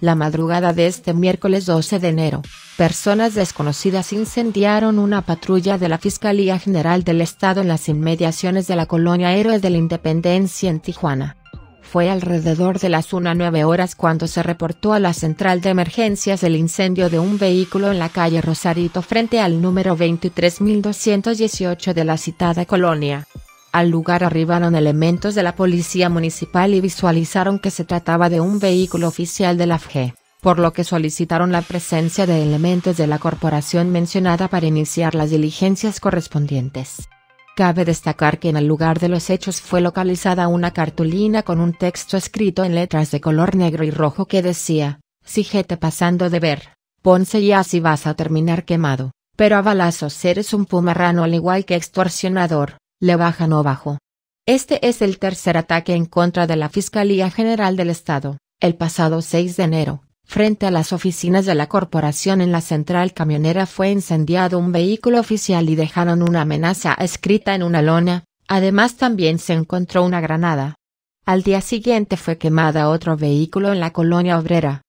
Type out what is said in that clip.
La madrugada de este miércoles 12 de enero, personas desconocidas incendiaron una patrulla de la Fiscalía General del Estado en las inmediaciones de la colonia Héroe de la Independencia en Tijuana. Fue alrededor de las 9 horas cuando se reportó a la central de emergencias el incendio de un vehículo en la calle Rosarito frente al número 23.218 de la citada colonia. Al lugar arribaron elementos de la policía municipal y visualizaron que se trataba de un vehículo oficial de la FG, por lo que solicitaron la presencia de elementos de la corporación mencionada para iniciar las diligencias correspondientes. Cabe destacar que en el lugar de los hechos fue localizada una cartulina con un texto escrito en letras de color negro y rojo que decía, «Sigete pasando de ver, ponse ya si vas a terminar quemado, pero a balazos eres un pumarrano al igual que extorsionador, le bajan o bajo. Este es el tercer ataque en contra de la Fiscalía General del Estado, el pasado 6 de enero. Frente a las oficinas de la corporación en la central camionera fue incendiado un vehículo oficial y dejaron una amenaza escrita en una lona, además también se encontró una granada. Al día siguiente fue quemada otro vehículo en la colonia obrera,